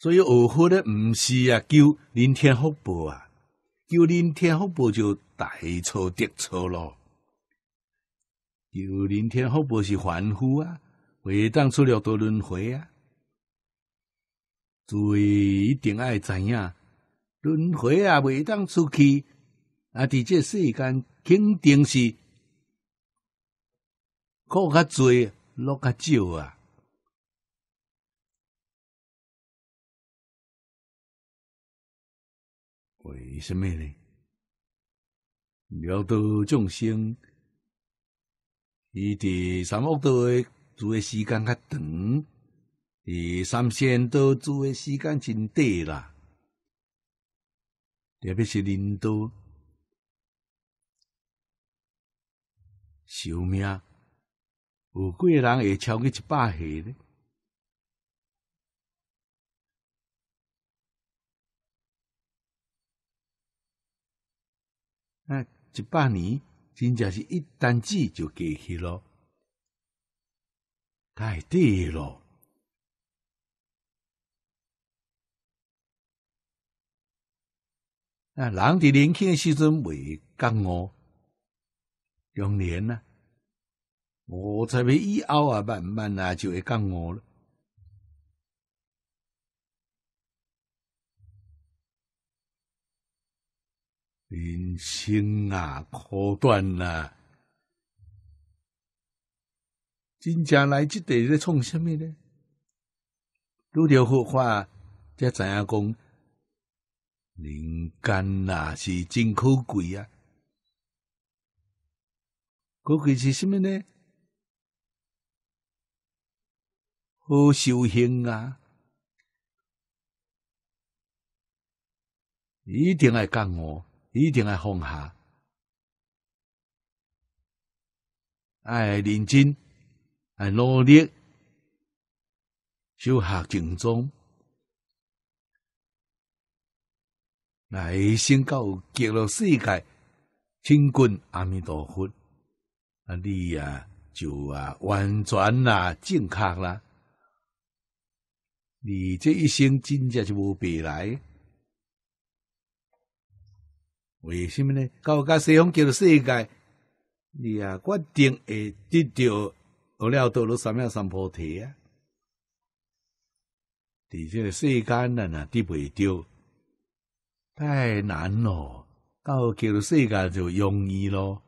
所以学佛的毋是啊，叫临天福报啊，叫临天福报就大错特错咯。叫临天福报是凡夫啊，未当出了多轮回啊，诸位一定爱知影，轮回啊未当出去。啊！伫这世间，肯定是苦较侪，乐较少啊。为什么呢？了道众生，伊伫三恶道住诶时间较长，伫三善道住诶时间真短啦，特别是人道。寿命有几个人会超过一百岁呢？那一百年真正是一弹指就过去了，太短了。啊，人伫年轻的时候未觉悟。两年呐，五十年以后啊，慢慢啊就会更饿了。人生啊，苦短呐，真正来这地咧，从什么咧？拄着好话，才知影讲，人间呐是真可贵啊。嗰个是什么呢？好修行啊！一定爱干我，一定爱放下。爱认真，爱努力，修学正宗。来先告极乐世界，听君阿弥陀佛。啊，你啊就啊完全啦正确啦，你这一生真正就无白来。为什么呢？到家西方叫世界，你啊决定会得到我了到了三样三菩提啊，地这世间人啊丢不到，太难咯。到叫世界就容易咯。